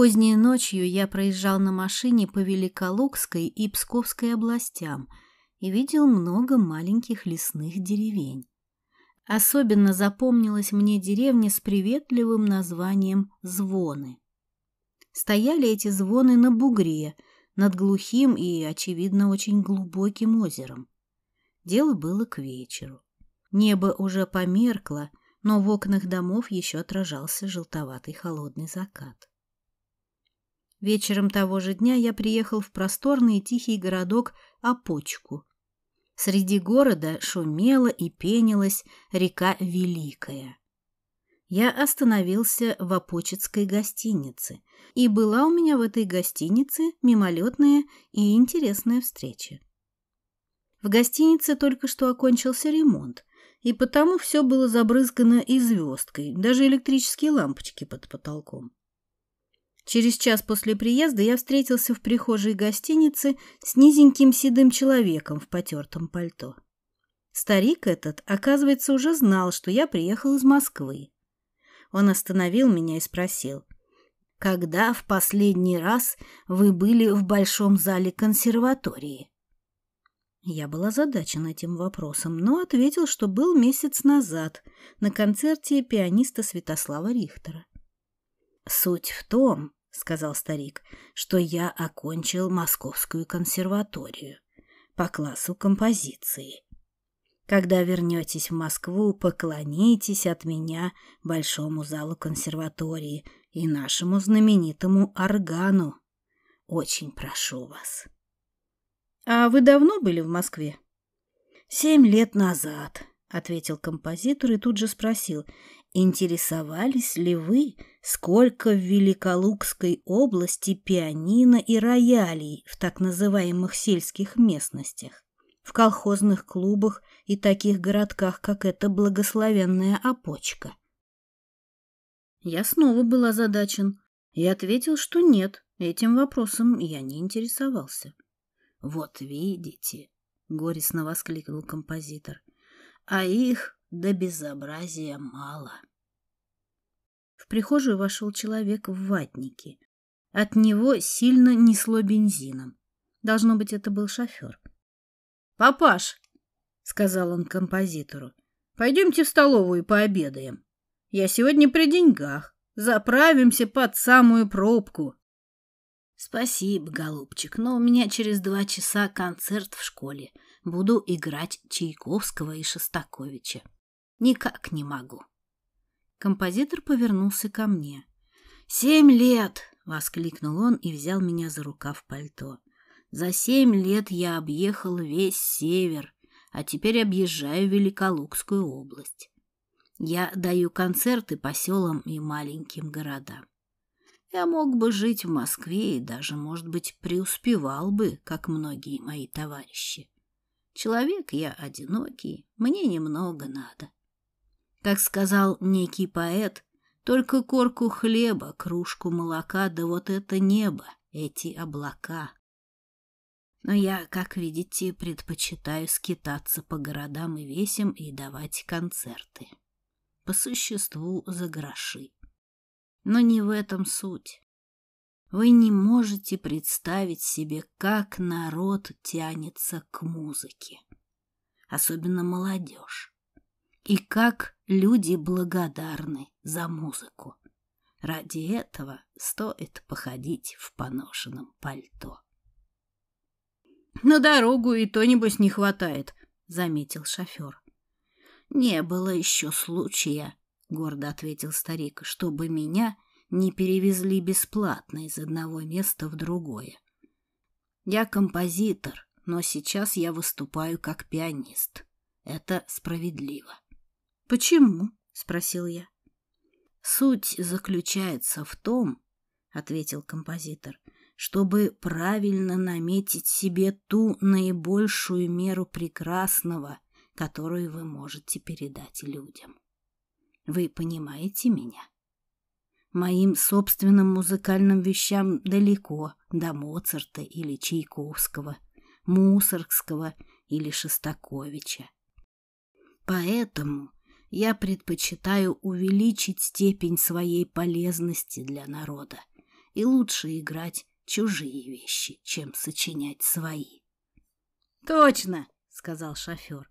Поздней ночью я проезжал на машине по Великолукской и Псковской областям и видел много маленьких лесных деревень. Особенно запомнилась мне деревня с приветливым названием «Звоны». Стояли эти звоны на бугре, над глухим и, очевидно, очень глубоким озером. Дело было к вечеру. Небо уже померкло, но в окнах домов еще отражался желтоватый холодный закат. Вечером того же дня я приехал в просторный и тихий городок Опочку. Среди города шумела и пенилась река Великая. Я остановился в Опочетской гостинице, и была у меня в этой гостинице мимолетная и интересная встреча. В гостинице только что окончился ремонт, и потому все было забрызгано и звездкой, даже электрические лампочки под потолком. Через час после приезда я встретился в прихожей гостиницы с низеньким седым человеком в потертом пальто. Старик этот, оказывается, уже знал, что я приехал из Москвы. Он остановил меня и спросил, «Когда в последний раз вы были в большом зале консерватории?» Я была озадачен этим вопросом, но ответил, что был месяц назад на концерте пианиста Святослава Рихтера. Суть в том, — сказал старик, — что я окончил Московскую консерваторию по классу композиции. Когда вернетесь в Москву, поклонитесь от меня Большому залу консерватории и нашему знаменитому органу. Очень прошу вас. — А вы давно были в Москве? — Семь лет назад, — ответил композитор и тут же спросил, — интересовались ли вы сколько в Великолукской области пианино и роялей в так называемых сельских местностях, в колхозных клубах и таких городках, как эта благословенная опочка. Я снова был озадачен и ответил, что нет, этим вопросом я не интересовался. «Вот видите», — горестно воскликнул композитор, — «а их до безобразия мало» прихожую вошел человек в ватнике. От него сильно несло бензином. Должно быть, это был шофер. «Папаш!» — сказал он композитору. «Пойдемте в столовую пообедаем. Я сегодня при деньгах. Заправимся под самую пробку». «Спасибо, голубчик, но у меня через два часа концерт в школе. Буду играть Чайковского и Шостаковича. Никак не могу». Композитор повернулся ко мне. «Семь лет!» — воскликнул он и взял меня за рукав пальто. «За семь лет я объехал весь север, а теперь объезжаю Великолукскую область. Я даю концерты по селам и маленьким городам. Я мог бы жить в Москве и даже, может быть, преуспевал бы, как многие мои товарищи. Человек я одинокий, мне немного надо. Как сказал некий поэт, только корку хлеба, кружку молока, да вот это небо, эти облака. Но я, как видите, предпочитаю скитаться по городам и весям и давать концерты. По существу за гроши. Но не в этом суть. Вы не можете представить себе, как народ тянется к музыке, особенно молодежь, и как Люди благодарны за музыку. Ради этого стоит походить в поношенном пальто. «На дорогу и то, небось, не хватает», — заметил шофер. «Не было еще случая», — гордо ответил старик, — «чтобы меня не перевезли бесплатно из одного места в другое. Я композитор, но сейчас я выступаю как пианист. Это справедливо». «Почему?» — спросил я. «Суть заключается в том, — ответил композитор, — чтобы правильно наметить себе ту наибольшую меру прекрасного, которую вы можете передать людям. Вы понимаете меня? Моим собственным музыкальным вещам далеко до Моцарта или Чайковского, Мусоргского или Шостаковича. Поэтому я предпочитаю увеличить степень своей полезности для народа и лучше играть чужие вещи, чем сочинять свои. Точно, сказал шофер.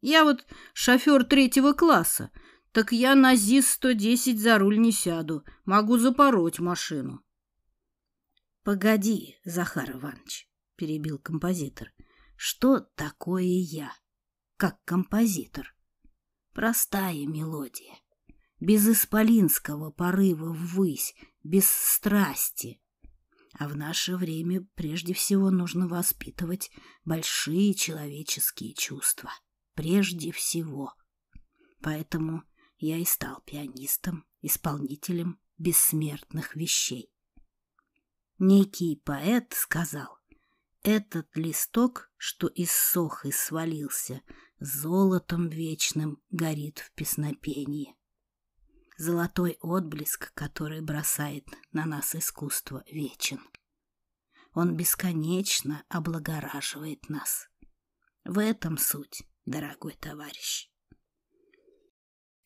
Я вот шофер третьего класса, так я на ЗИС-110 за руль не сяду, могу запороть машину. Погоди, Захар Иванович, перебил композитор. Что такое я, как композитор? Простая мелодия, без исполинского порыва ввысь, без страсти. А в наше время прежде всего нужно воспитывать большие человеческие чувства. Прежде всего. Поэтому я и стал пианистом, исполнителем бессмертных вещей. Некий поэт сказал, этот листок, что иссох и свалился, золотом вечным горит в песнопении. Золотой отблеск, который бросает на нас искусство, вечен. Он бесконечно облагораживает нас. В этом суть, дорогой товарищ.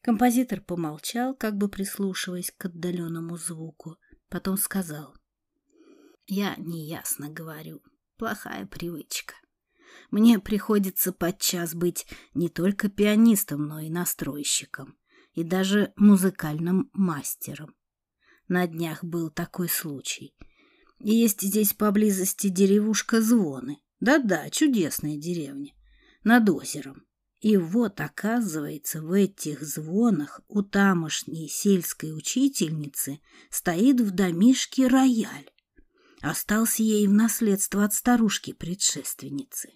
Композитор помолчал, как бы прислушиваясь к отдаленному звуку, потом сказал: "Я неясно говорю, плохая привычка. Мне приходится подчас быть не только пианистом, но и настройщиком, и даже музыкальным мастером. На днях был такой случай. Есть здесь поблизости деревушка Звоны. Да-да, чудесная деревня. Над озером. И вот, оказывается, в этих звонах у тамошней сельской учительницы стоит в домишке рояль. Остался ей в наследство от старушки-предшественницы.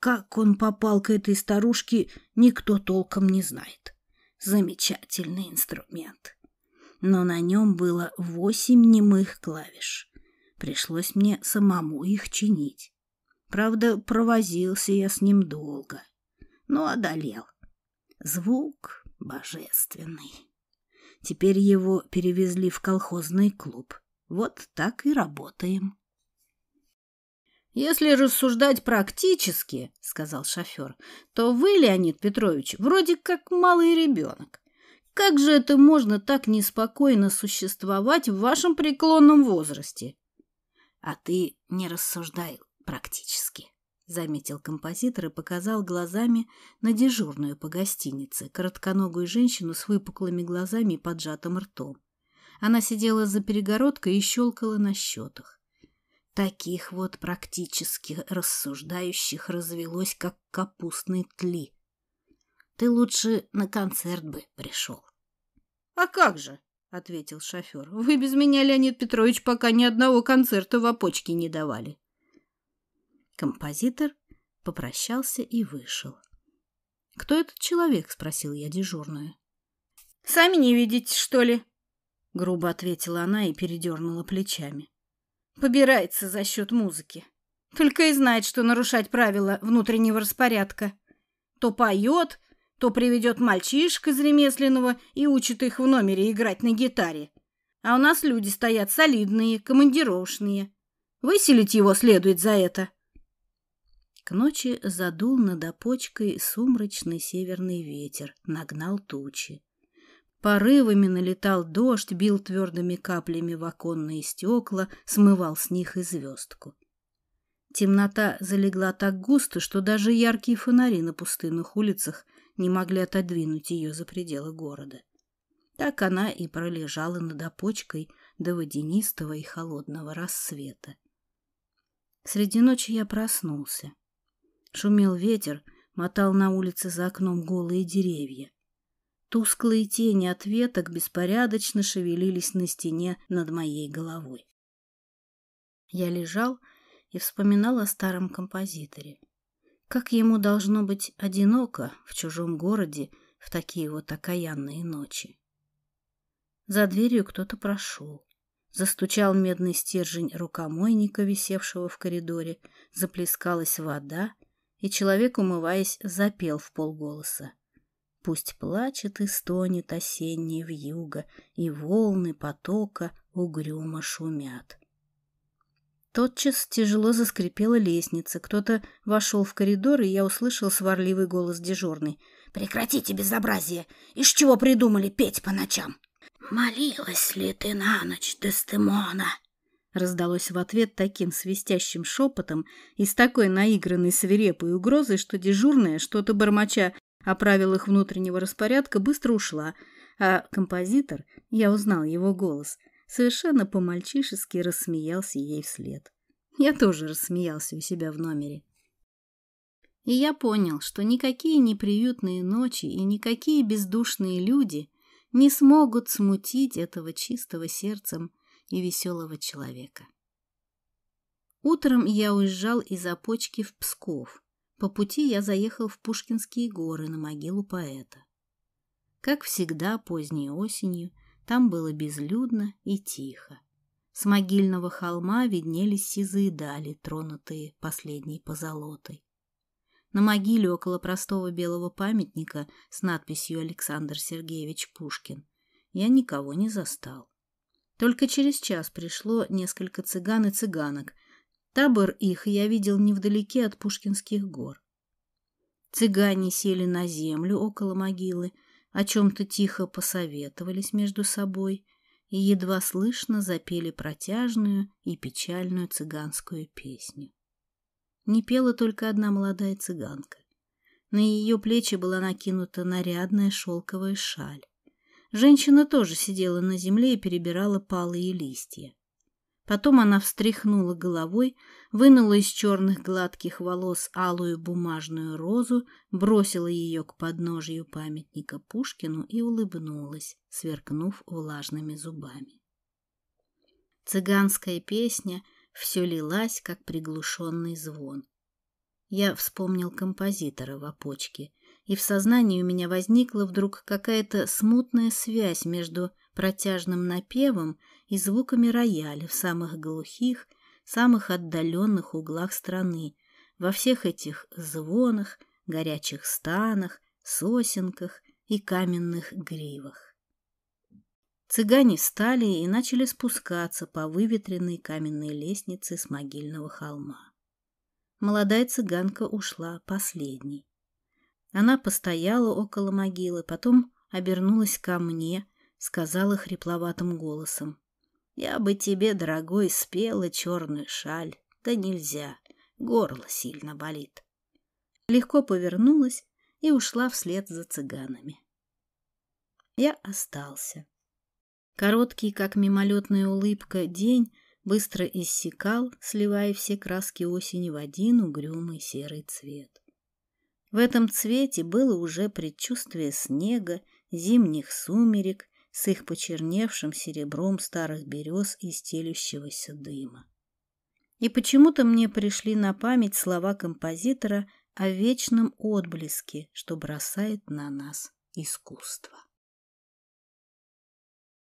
Как он попал к этой старушке, никто толком не знает. Замечательный инструмент. Но на нем было восемь немых клавиш. Пришлось мне самому их чинить. Правда, провозился я с ним долго, но одолел. Звук божественный. Теперь его перевезли в колхозный клуб. Вот так и работаем. «Если рассуждать практически, — сказал шофер, — то вы, Леонид Петрович, вроде как малый ребенок. Как же это можно так неспокойно существовать в вашем преклонном возрасте?» «А ты не рассуждай практически», — заметил композитор и показал глазами на дежурную по гостинице, коротконогую женщину с выпуклыми глазами и поджатым ртом. Она сидела за перегородкой и щелкала на счетах. Таких вот практически рассуждающих развелось, как капустные тли. Ты лучше на концерт бы пришел. — А как же? — ответил шофер. — Вы без меня, Леонид Петрович, пока ни одного концерта в опочке не давали. Композитор попрощался и вышел. — Кто этот человек? — спросил я дежурную. — Сами не видите, что ли? — грубо ответила она и передернула плечами. Побирается за счет музыки. Только и знает, что нарушать правила внутреннего распорядка. То поет, то приведет мальчишек из ремесленного и учит их в номере играть на гитаре. А у нас люди стоят солидные, командировочные. Выселить его следует за это. К ночи задул над опочкой сумрачный северный ветер, нагнал тучи. Порывами налетал дождь, бил твердыми каплями в оконные стекла, смывал с них и звездку. Темнота залегла так густо, что даже яркие фонари на пустынных улицах не могли отодвинуть ее за пределы города. Так она и пролежала над опочкой до водянистого и холодного рассвета. Среди ночи я проснулся. Шумел ветер, мотал на улице за окном голые деревья. Тусклые тени от веток беспорядочно шевелились на стене над моей головой. Я лежал и вспоминал о старом композиторе. Как ему должно быть одиноко в чужом городе в такие вот окаянные ночи. За дверью кто-то прошел. Застучал медный стержень рукомойника, висевшего в коридоре, заплескалась вода, и человек, умываясь, запел в полголоса. Пусть плачет и стонет осенний вьюга, И волны потока угрюмо шумят. Тотчас тяжело заскрипела лестница. Кто-то вошел в коридор, и я услышал сварливый голос дежурный: «Прекратите безобразие! Из чего придумали петь по ночам?» «Молилась ли ты на ночь, Дестемона?» Раздалось в ответ таким свистящим шепотом и с такой наигранной свирепой угрозой, что дежурная, что-то бормоча о правилах внутреннего распорядка быстро ушла, а композитор, я узнал его голос, совершенно по-мальчишески рассмеялся ей вслед. Я тоже рассмеялся у себя в номере. И я понял, что никакие неприютные ночи и никакие бездушные люди не смогут смутить этого чистого сердцем и веселого человека. Утром я уезжал из Опочки в Псков, по пути я заехал в Пушкинские горы на могилу поэта. Как всегда, поздней осенью там было безлюдно и тихо. С могильного холма виднелись сизые дали, тронутые последней позолотой. На могиле около простого белого памятника с надписью «Александр Сергеевич Пушкин» я никого не застал. Только через час пришло несколько цыган и цыганок – Табор их я видел невдалеке от Пушкинских гор. Цыгане сели на землю около могилы, о чем-то тихо посоветовались между собой и едва слышно запели протяжную и печальную цыганскую песню. Не пела только одна молодая цыганка. На ее плечи была накинута нарядная шелковая шаль. Женщина тоже сидела на земле и перебирала палые листья. Потом она встряхнула головой, вынула из черных гладких волос алую бумажную розу, бросила ее к подножию памятника Пушкину и улыбнулась, сверкнув влажными зубами. Цыганская песня все лилась, как приглушенный звон. Я вспомнил композитора в опочке, и в сознании у меня возникла вдруг какая-то смутная связь между протяжным напевом и звуками рояля в самых глухих, самых отдаленных углах страны, во всех этих звонах, горячих станах, сосенках и каменных гривах. Цыгане встали и начали спускаться по выветренной каменной лестнице с могильного холма. Молодая цыганка ушла последней. Она постояла около могилы, потом обернулась ко мне, сказала хрипловатым голосом. Я бы тебе, дорогой, спела черную шаль, да нельзя, горло сильно болит. Легко повернулась и ушла вслед за цыганами. Я остался. Короткий, как мимолетная улыбка, день быстро иссекал, сливая все краски осени в один угрюмый серый цвет. В этом цвете было уже предчувствие снега, зимних сумерек с их почерневшим серебром старых берез и стелющегося дыма. И почему-то мне пришли на память слова композитора о вечном отблеске, что бросает на нас искусство.